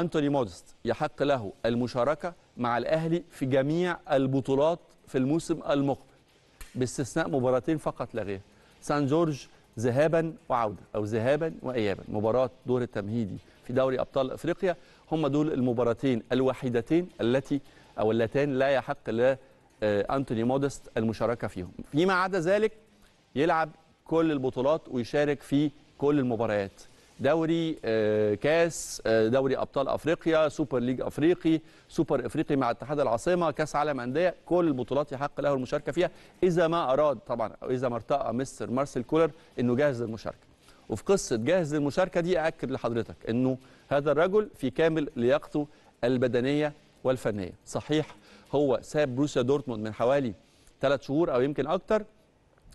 أنتوني مودست يحق له المشاركة مع الأهلي في جميع البطولات في الموسم المقبل باستثناء مباراتين فقط لا غير سان جورج ذهابا وعودة أو ذهابا وإيابا مباراة دور التمهيدي في دوري أبطال أفريقيا هم دول المباراتين الوحيدتين التي أو اللتان لا يحق لا آه، أنتوني مودست المشاركة فيهم فيما عدا ذلك يلعب كل البطولات ويشارك في كل المباريات دوري آه، كاس آه، دوري ابطال افريقيا سوبر ليج افريقي سوبر افريقي مع اتحاد العاصمه كاس عالم انديه كل البطولات يحق له المشاركه فيها اذا ما اراد طبعا او اذا ما ارتقى مستر مارسيل كولر انه جاهز للمشاركه وفي قصه جاهز للمشاركه دي اكد لحضرتك انه هذا الرجل في كامل لياقته البدنيه والفنيه صحيح هو ساب بروسيا دورتموند من حوالي ثلاث شهور او يمكن اكتر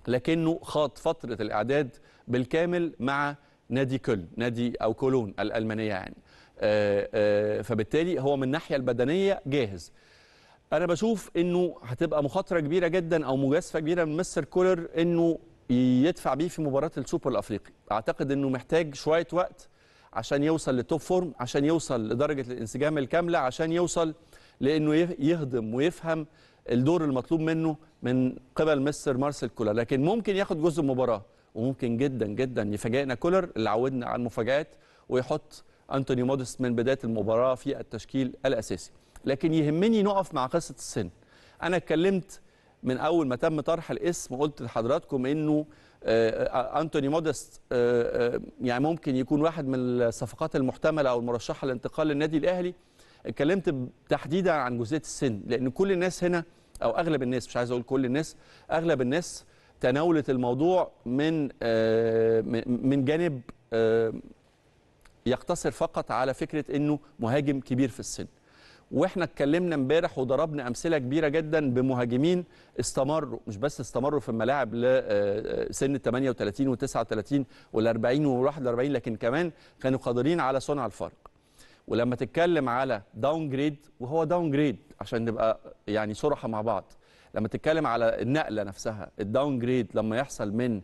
لكنه خاض فتره الاعداد بالكامل مع نادي كل نادي او كولون الالمانيه يعني آه، آه، فبالتالي هو من الناحيه البدنيه جاهز انا بشوف انه هتبقى مخاطره كبيره جدا او مجازفه كبيره من مستر كولر انه يدفع بيه في مباراه السوبر الافريقي اعتقد انه محتاج شويه وقت عشان يوصل للتوب فورم عشان يوصل لدرجه الانسجام الكامله عشان يوصل لانه يهضم ويفهم الدور المطلوب منه من قبل مستر مارسيل كولر لكن ممكن ياخد جزء المباراه وممكن جدا جدا يفاجئنا كولر اللي عودنا على المفاجآت ويحط أنتوني مودست من بداية المباراة في التشكيل الأساسي لكن يهمني نقف مع قصة السن أنا اتكلمت من أول ما تم طرح الاسم قلت لحضراتكم إنه آه، آه، أنتوني مودست آه، يعني ممكن يكون واحد من الصفقات المحتملة أو المرشحة للانتقال للنادي الأهلي اتكلمت تحديدا عن جزئيه السن لان كل الناس هنا او اغلب الناس مش عايز اقول كل الناس اغلب الناس تناولت الموضوع من آه، من جانب آه، يقتصر فقط على فكره انه مهاجم كبير في السن واحنا اتكلمنا امبارح وضربنا امثله كبيره جدا بمهاجمين استمروا مش بس استمروا في الملاعب لسن آه، ال 38 و39 وال40 و41 لكن كمان كانوا قادرين على صنع الفرق ولما تتكلم على داون جريد وهو داون جريد عشان نبقى يعني صراحه مع بعض لما تتكلم على النقله نفسها الداون جريد لما يحصل من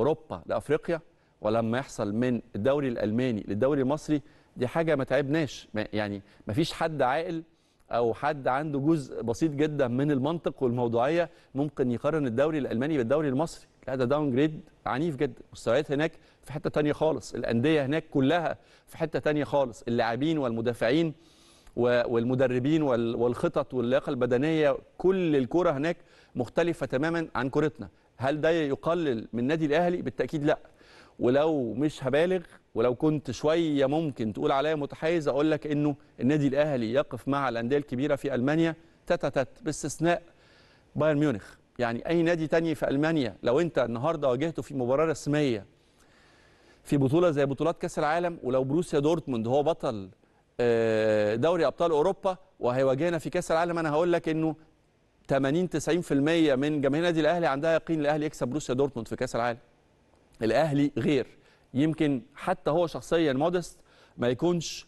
اوروبا لافريقيا ولما يحصل من الدوري الالماني للدوري المصري دي حاجه ما تعبناش يعني ما فيش حد عاقل او حد عنده جزء بسيط جدا من المنطق والموضوعيه ممكن يقارن الدوري الالماني بالدوري المصري لا ده داون جريد عنيف جدا مستويات هناك في حته تانية خالص الانديه هناك كلها في حته تانية خالص اللاعبين والمدافعين والمدربين والخطط واللياقه البدنيه كل الكوره هناك مختلفه تماما عن كورتنا هل ده يقلل من النادي الاهلي بالتاكيد لا ولو مش هبالغ ولو كنت شويه ممكن تقول عليا متحيز اقول لك انه النادي الاهلي يقف مع الانديه الكبيره في المانيا تتتت باستثناء بايرن ميونخ يعني اي نادي تاني في المانيا لو انت النهارده واجهته في مباراه رسميه في بطوله زي بطولات كاس العالم ولو بروسيا دورتموند هو بطل آه، دوري ابطال اوروبا وهيواجهنا في كاس العالم انا هقول لك انه 80 90% من جماهير النادي الاهلي عندها يقين الاهلي يكسب بروسيا دورتموند في كاس العالم الاهلي غير يمكن حتى هو شخصيا مودست ما يكونش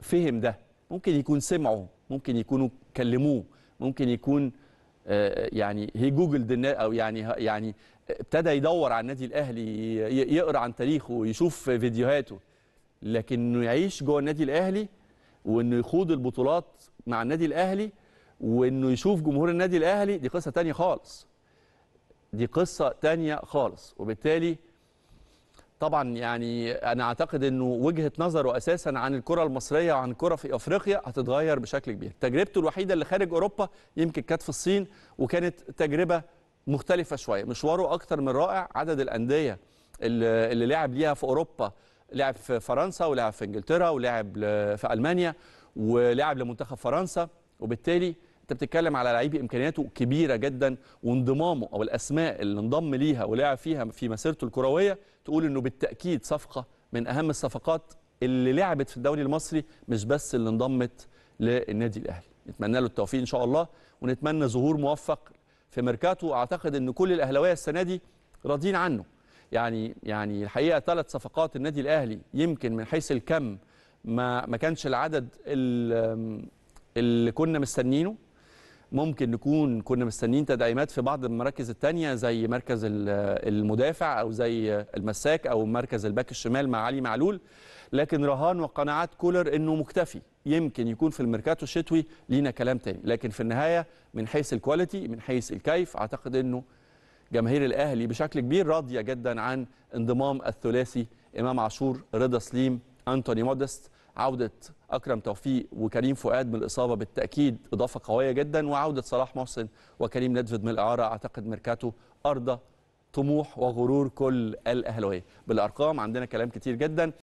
فهم ده ممكن يكون سمعه ممكن يكونوا كلموه ممكن يكون آه، يعني هي جوجل او يعني يعني ابتدى يدور على النادي الاهلي يقرا عن تاريخه يشوف فيديوهاته لكن انه يعيش جوه النادي الاهلي وانه يخوض البطولات مع النادي الاهلي وانه يشوف جمهور النادي الاهلي دي قصه تانية خالص دي قصه تانية خالص وبالتالي طبعا يعني انا اعتقد انه وجهه نظره اساسا عن الكره المصريه وعن الكره في افريقيا هتتغير بشكل كبير تجربته الوحيده اللي خارج اوروبا يمكن كانت في الصين وكانت تجربه مختلفه شويه مشواره اكتر من رائع عدد الانديه اللي لعب ليها في اوروبا لعب في فرنسا ولعب في انجلترا ولعب في المانيا ولعب لمنتخب فرنسا وبالتالي انت بتتكلم على لعيب امكانياته كبيره جدا وانضمامه او الاسماء اللي انضم ليها ولعب فيها في مسيرته الكرويه تقول انه بالتاكيد صفقه من اهم الصفقات اللي لعبت في الدوري المصري مش بس اللي انضمت للنادي الاهلي نتمنى له التوفيق ان شاء الله ونتمنى ظهور موفق في ميركاتو اعتقد ان كل الاهلاويه السنه دي راضيين عنه يعني يعني الحقيقه ثلاث صفقات النادي الاهلي يمكن من حيث الكم ما ما كانش العدد اللي كنا مستنينه ممكن نكون كنا مستنيين تدعيمات في بعض المراكز الثانيه زي مركز المدافع او زي المساك او مركز الباك الشمال مع علي معلول لكن رهان وقناعات كولر انه مكتفي يمكن يكون في الميركاتو الشتوي لينا كلام تاني لكن في النهايه من حيث الكواليتي من حيث الكيف اعتقد انه جماهير الاهلي بشكل كبير راضيه جدا عن انضمام الثلاثي امام عاشور رضا سليم انتوني مودست عوده اكرم توفيق وكريم فؤاد من الاصابه بالتاكيد اضافه قويه جدا وعوده صلاح محسن وكريم ندفد من الاعاره اعتقد ميركاتو ارضى طموح وغرور كل الاهلاويه بالارقام عندنا كلام كتير جدا